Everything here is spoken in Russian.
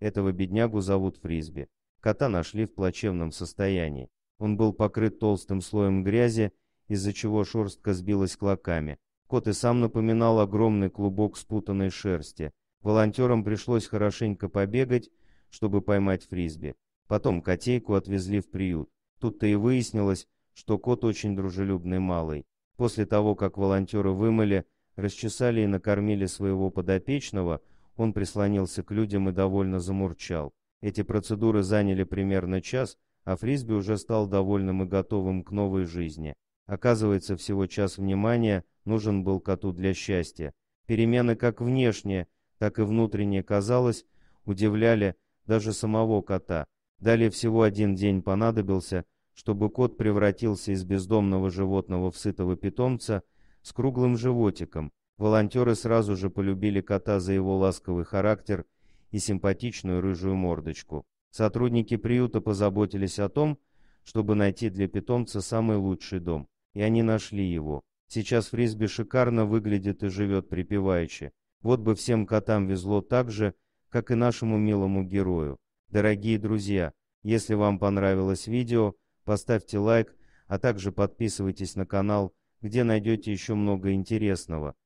Этого беднягу зовут Фрисби. Кота нашли в плачевном состоянии. Он был покрыт толстым слоем грязи, из-за чего шерстка сбилась клоками. Кот и сам напоминал огромный клубок спутанной шерсти. Волонтерам пришлось хорошенько побегать, чтобы поймать фрисби. Потом котейку отвезли в приют. Тут-то и выяснилось, что кот очень дружелюбный малый. После того, как волонтеры вымыли, расчесали и накормили своего подопечного, он прислонился к людям и довольно замурчал. Эти процедуры заняли примерно час, а Фрисби уже стал довольным и готовым к новой жизни. Оказывается, всего час внимания нужен был коту для счастья. Перемены как внешние, так и внутренние, казалось, удивляли даже самого кота. Далее всего один день понадобился, чтобы кот превратился из бездомного животного в сытого питомца с круглым животиком, Волонтеры сразу же полюбили кота за его ласковый характер и симпатичную рыжую мордочку. Сотрудники приюта позаботились о том, чтобы найти для питомца самый лучший дом, и они нашли его. Сейчас Фрисби шикарно выглядит и живет припеваючи. Вот бы всем котам везло так же, как и нашему милому герою. Дорогие друзья, если вам понравилось видео, поставьте лайк, а также подписывайтесь на канал, где найдете еще много интересного.